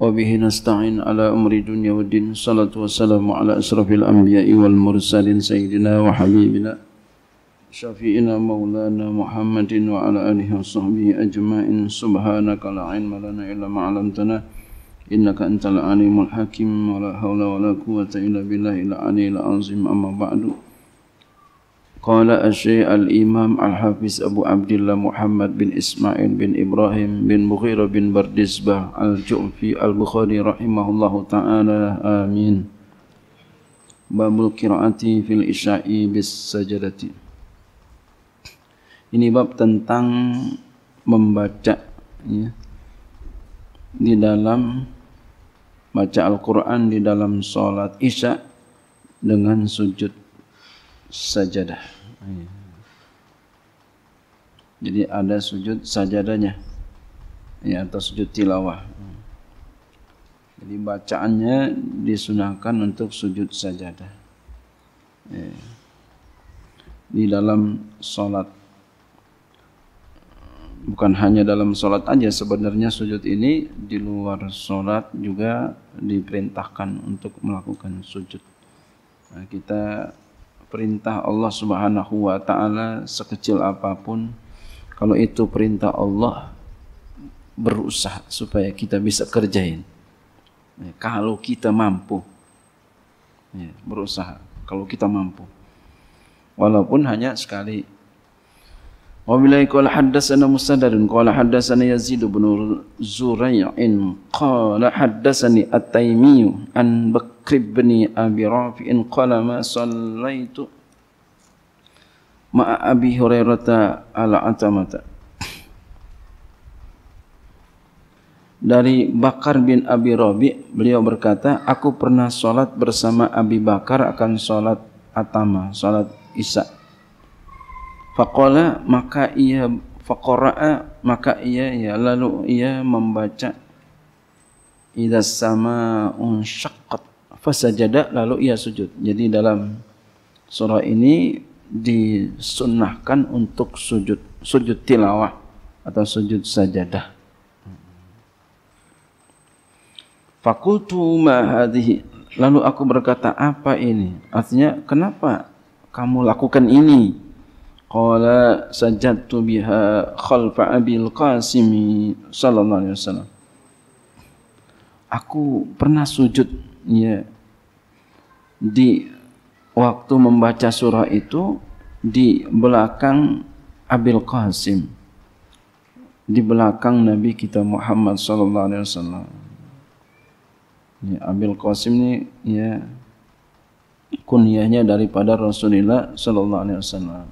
وبه نستعين على أمر الدنيا والدين الصلاة والسلام على أشرف الأنبياء والمرسلين سيدنا وحبيبنا شفيئنا مولانا محمد وعلى آله وصحبه أجمعين سبحانك لا علم لنا إلا ما علمتنا إنك أنت العليم الحكيم ولا حول ولا قوة إلا بالله العلي العظيم أما بعد قال الشيخ الإمام الحافظ أبو عبد الله محمد بن إسماعيل بن إبراهيم بن مغيرة بن بردسبة الجعفي البخاري رحمه الله تعالى آمين باب القراءة في الإشاء بالسجدة Ini bab tentang membaca ya, di dalam baca Al-Quran di dalam solat isya dengan sujud sajadah. Jadi ada sujud sajadahnya. Ya, atau sujud tilawah. Jadi bacaannya disunahkan untuk sujud sajadah. Ya. Di dalam solat bukan hanya dalam solat aja sebenarnya sujud ini di luar solat juga diperintahkan untuk melakukan sujud. Nah, kita perintah Allah Subhanahu wa taala sekecil apapun kalau itu perintah Allah berusaha supaya kita bisa kerjain ya, kalau kita mampu ya, berusaha kalau kita mampu walaupun hanya sekali Wabillahi qala haddatsana musaddadun qala haddatsana Yazid bin Zurayyin qala haddatsani At-Taimi an Bakr bin Abi Rafi'in qala ma sallaitu ma Abi Hurairah ala atamata Dari Bakar bin Abi Rabi beliau berkata aku pernah salat bersama Abi Bakar akan salat Atama salat Isya' Fakola maka ia fakoraa maka ia ya lalu ia membaca sama unshakat fasa fasajada lalu ia sujud. Jadi dalam surah ini disunahkan untuk sujud sujud tilawah atau sujud sajadah. Fakultu ma hadhihi lalu aku berkata apa ini? Artinya kenapa kamu lakukan ini? قال سجدت بها خلف أبي القاسم صلى الله عليه وسلم Aku pernah sujud ya, di waktu membaca surah itu di belakang Abil Qasim di belakang Nabi kita Muhammad sallallahu alaihi wasallam. Ya, Abil Qasim ni, ya kunyahnya daripada Rasulullah sallallahu alaihi wasallam.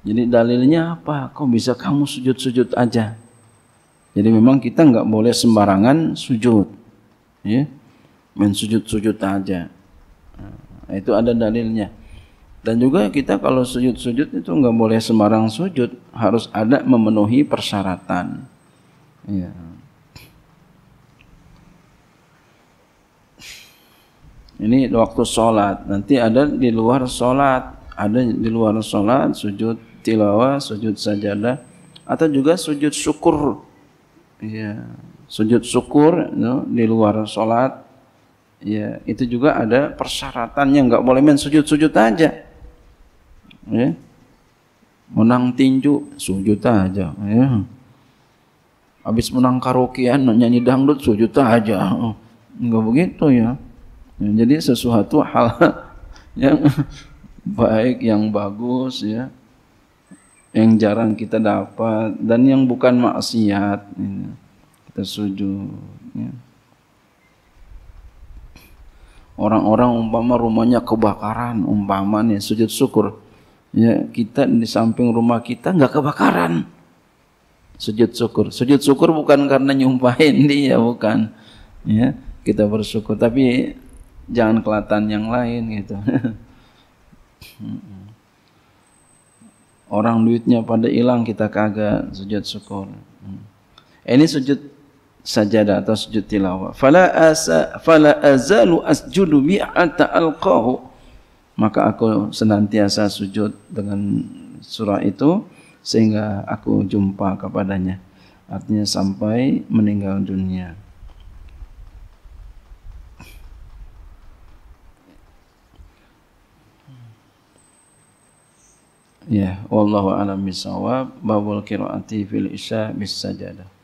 Jadi dalilnya apa? Kok bisa kamu sujud-sujud aja? Jadi memang kita nggak boleh sembarangan sujud, ya, main sujud-sujud aja. Nah, itu ada dalilnya. Dan juga kita kalau sujud-sujud itu nggak boleh sembarang sujud, harus ada memenuhi persyaratan. Ya. Ini waktu sholat, nanti ada di luar sholat, ada di luar sholat sujud tilawah, sujud sajadah atau juga sujud syukur. Ya, sujud syukur no, di luar salat ya, itu juga ada persyaratannya enggak boleh main sujud-sujud aja. Ya. Menang tinju sujud aja, ya. Habis menang karaokean nyanyi dangdut sujud aja. Enggak begitu ya. ya jadi sesuatu hal yang baik yang bagus ya yang jarang kita dapat dan yang bukan maksiat ya. kita sujud ya. orang-orang umpama rumahnya kebakaran umpama nih sujud syukur ya kita di samping rumah kita nggak kebakaran sujud syukur sujud syukur bukan karena nyumpahin dia bukan ya kita bersyukur tapi jangan kelatan yang lain gitu orang duitnya pada hilang kita kagak sujud syukur. Hmm. Ini sujud sajadah atau sujud tilawah. Fala asa fala azalu asjudu mi'ata alqahu. Maka aku senantiasa sujud dengan surah itu sehingga aku jumpa kepadanya. Artinya sampai meninggal dunia. Ya, yeah. wallahu alam bisawab babul qiraati fil isya bis sajadah.